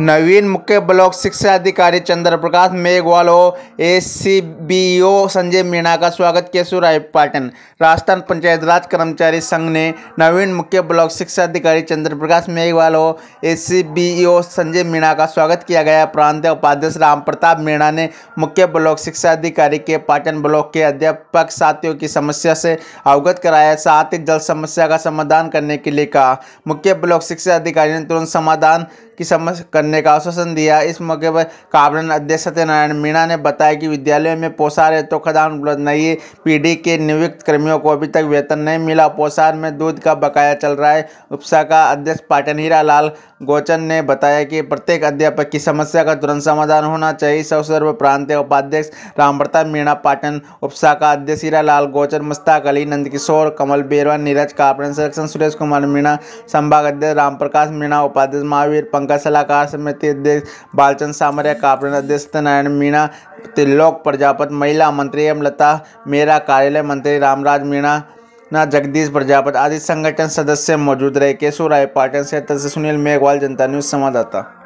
नवीन मुख्य ब्लॉक शिक्षा अधिकारी चंद्र प्रकाश मेघवाल और एसीबीओ संजय मीणा का स्वागत केशवराय पाटन राजस्थान पंचायत राज कर्मचारी संघ ने नवीन मुख्य ब्लॉक शिक्षा अधिकारी चंद्र प्रकाश मेघवाल और एसीबीओ संजय मीणा का स्वागत किया गया प्रांत उपाध्यक्ष राम प्रताप मीणा ने मुख्य ब्लॉक शिक्षा अधिकारी के पाटन ब्लॉक के अध्यापक साथियों की समस्या से अवगत कराया साथ ही जल समस्या का समाधान करने के लिए कहा मुख्य ब्लॉक शिक्षा अधिकारी ने तुरंत समाधान की समझ करने का आश्वासन दिया इस मौके पर काबरन अध्यक्ष सत्यनारायण मीणा ने बताया कि विद्यालय में पोसार है तो खदान उपलब्ध नहीं है पीडी के नियुक्त कर्मियों को अभी तक वेतन नहीं मिला पोसार में दूध का बकाया चल रहा है उपसा का अध्यक्ष पाटन हीरा लाल गोचन ने बताया कि प्रत्येक अध्यापक की समस्या का तुरंत समाधान होना चाहिए इस अवसर पर प्रांत उपाध्यक्ष राम प्रताप मीणा पाटन उपसा का अध्यक्ष हीरा लाल गोचन मुस्ताक अली नंदकिशोर कमल बेरवा नीरज कापड़न संरक्षण सुरेश कुमार मीणा संभाग अध्यक्ष राम प्रकाश मीणा उपाध्यक्ष महावीर पंकज का सलाहकार समिति अध्यक्ष बालचंद सामरिया कापड़न अध्यक्ष सत्यनारायण मीणा त्रिलोक प्रजापत महिला मंत्री एवं लता मेरा कार्यालय मंत्री रामराज मीणा ना जगदीश प्रजापत आदि संगठन सदस्य मौजूद रहे केशव राय पाटन से सुनील मेघवाल जनता न्यूज संवाददाता